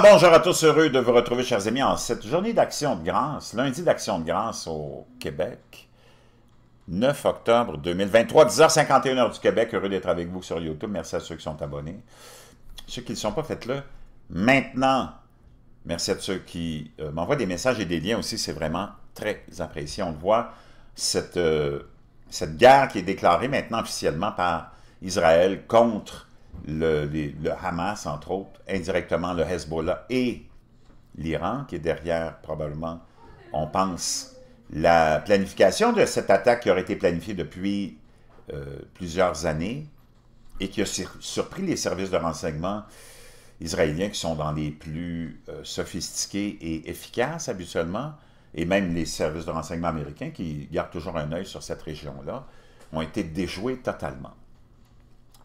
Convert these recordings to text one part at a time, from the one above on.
bonjour à tous, heureux de vous retrouver, chers amis, en cette journée d'action de grâce, lundi d'action de grâce au Québec, 9 octobre 2023, 10h51 heure du Québec, heureux d'être avec vous sur YouTube, merci à ceux qui sont abonnés. Ceux qui ne sont pas, faites-le maintenant. Merci à ceux qui euh, m'envoient des messages et des liens aussi, c'est vraiment très apprécié. On voit, cette, euh, cette guerre qui est déclarée maintenant officiellement par Israël contre le, Hamas, entre autres, indirectement le Hezbollah et l'Iran, qui est derrière probablement, on pense, la planification de cette attaque qui aurait été planifiée depuis euh, plusieurs années et qui a surpris les services de renseignement israéliens qui sont dans les plus euh, sophistiqués et efficaces habituellement, et même les services de renseignement américains qui gardent toujours un œil sur cette région-là, ont été déjoués totalement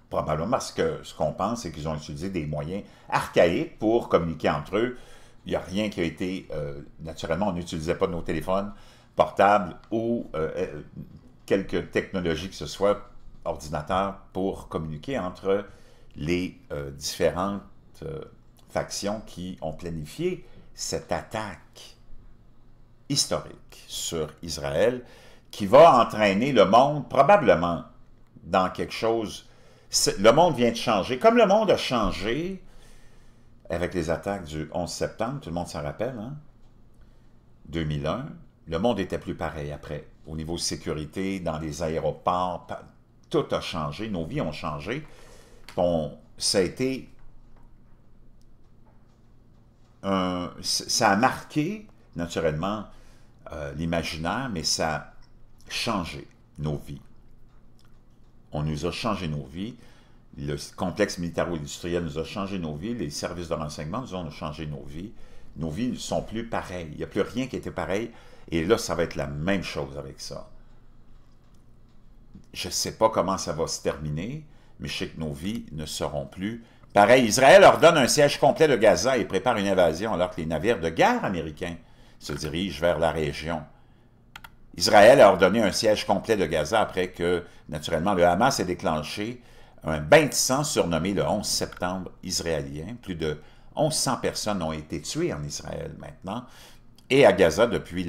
probablement parce que ce qu'on pense, c'est qu'ils ont utilisé des moyens archaïques pour communiquer entre eux. Il n'y a rien qui a été... Euh, naturellement, on n'utilisait pas nos téléphones portables ou euh, euh, quelques quelque technologie que ce soit, ordinateur, pour communiquer entre les différentes factions qui ont planifié cette attaque historique sur Israël qui va entraîner le monde probablement dans quelque chose le monde vient de changer. Comme le monde a changé avec les attaques du 11 septembre, tout le monde s'en rappelle, 2001, hein? le monde était plus pareil après. Au niveau sécurité, dans les aéroports, tout a changé, nos vies ont changé. Bon, ça a été... ça a marqué, naturellement, euh, l'imaginaire, mais ça a changé nos vies on nous a changé nos vies. Le complexe militaro-industriel nous a changé nos vies. Les services de renseignement nous ont changé nos vies. Nos vies ne sont plus pareilles. Il n'y a plus rien qui était pareil. Et là, ça va être la même chose avec ça. Je ne sais pas comment ça va se terminer, mais je sais que nos vies ne seront plus pareilles. Israël ordonne un siège complet de Gaza et prépare une invasion alors que les navires de guerre américains se dirigent vers la région. Israël a ordonné un siège complet de Gaza après que, naturellement, le Hamas ait déclenché un bain de sang surnommé le 11 septembre israélien. Plus de 1100 personnes ont été tuées en Israël maintenant et à Gaza depuis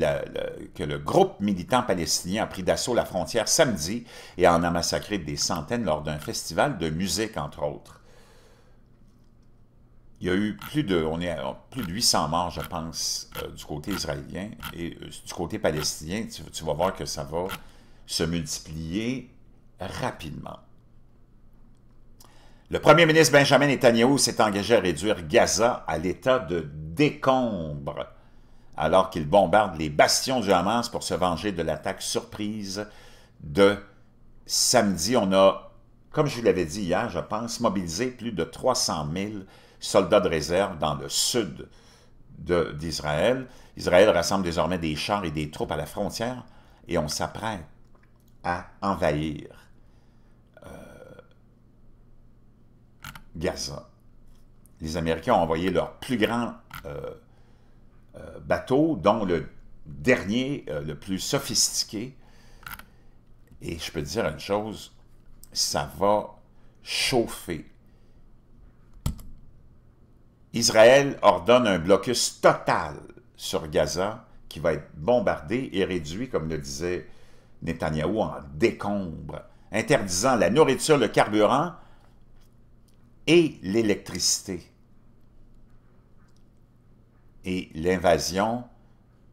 que le groupe militant palestinien a pris d'assaut la frontière samedi et en a massacré des centaines lors d'un festival de musique, entre autres. Il y a eu plus de, on est plus de 800 morts, je pense, euh, du côté israélien. Et euh, du côté palestinien, tu, vas voir que ça va se multiplier rapidement. Le premier ministre Benjamin Netanyahu s'est engagé à réduire Gaza à l'état de décombre, alors qu'il bombarde les bastions du Hamas pour se venger de l'attaque surprise de samedi. On a, comme je vous l'avais dit hier, je pense, mobilisé plus de 300 000 soldats de réserve dans le sud d'Israël. Israël rassemble désormais des chars et des troupes à la frontière et on s'apprête à envahir euh, Gaza. Les Américains ont envoyé leur plus grand bateaux, euh, bateau, dont le dernier, euh, le plus sophistiqué. Et je peux dire une chose, ça va chauffer Israël ordonne un blocus total sur Gaza qui va être bombardé et réduit, comme le disait Netanyahou, en décombres, interdisant la nourriture, le carburant et l'électricité. Et l'invasion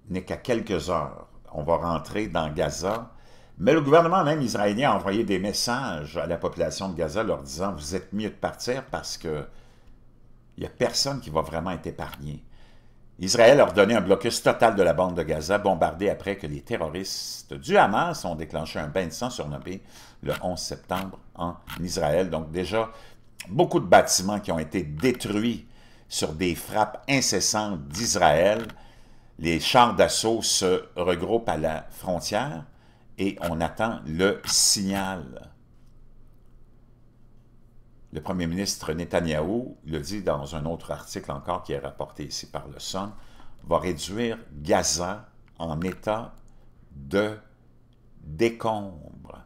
n'est qu'à quelques heures. On va rentrer dans Gaza, mais le gouvernement même israélien a envoyé des messages à la population de Gaza leur disant « Vous êtes mieux de partir parce que il n'y a personne qui va vraiment être épargné. Israël a ordonné un blocus total de la bande de Gaza, bombardé après que les terroristes du Hamas ont déclenché un bain de sang surnommé le 11 septembre en Israël. Donc déjà, beaucoup de bâtiments qui ont été détruits sur des frappes incessantes d'Israël. Les chars d'assaut se regroupent à la frontière et on attend le signal le premier ministre Netanyahou le dit dans un autre article encore qui est rapporté ici par le Sun, va réduire Gaza en état de décombre.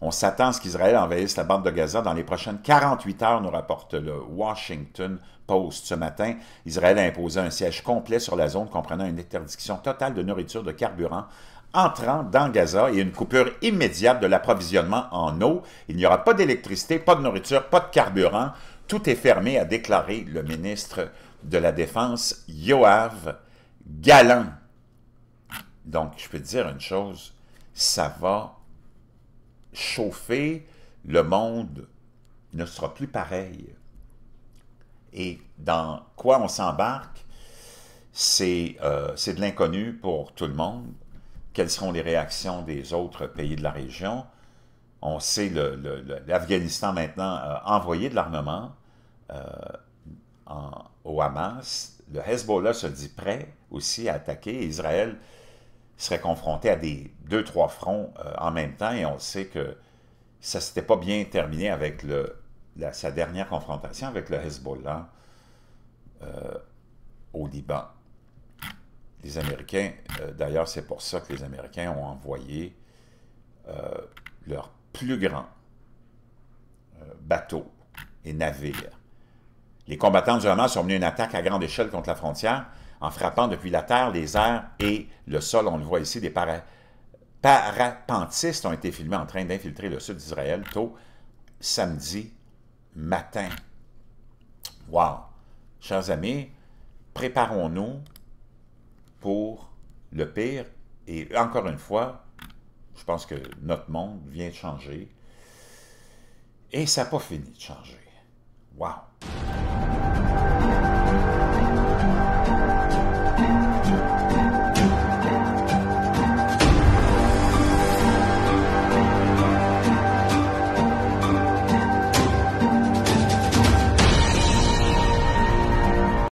On s'attend à ce qu'Israël envahisse la bande de Gaza dans les prochaines 48 heures, nous rapporte le Washington Post ce matin. Israël a imposé un siège complet sur la zone comprenant une interdiction totale de nourriture, de carburant, entrant dans Gaza il et une coupure immédiate de l'approvisionnement en eau. Il n'y aura pas d'électricité, pas de nourriture, pas de carburant. Tout est fermé, a déclaré le ministre de la Défense, Yoav Galant. Donc, je peux dire une chose, ça va chauffer, le monde ne sera plus pareil. Et dans quoi on s'embarque, c'est euh, de l'inconnu pour tout le monde quelles seront les réactions des autres pays de la région. On sait que l'Afghanistan maintenant a envoyé de l'armement euh, au Hamas. Le Hezbollah se dit prêt aussi à attaquer. Israël serait confronté à des deux, trois fronts euh, en même temps et on sait que ça ne s'était pas bien terminé avec sa dernière confrontation avec le Hezbollah euh, au Liban les Américains, euh, d'ailleurs, c'est pour ça que les Américains ont envoyé euh, leurs plus grands euh, bateaux et navires. Les combattants du Hamas ont mené une attaque à grande échelle contre la frontière en frappant depuis la terre, les airs et le sol. On le voit ici, des parapentistes ont été filmés en train d'infiltrer le sud d'Israël tôt samedi matin. Wow! Chers amis, préparons-nous pour le pire. Et encore une fois, je pense que notre monde vient de changer. Et ça n'a pas fini de changer. Wow!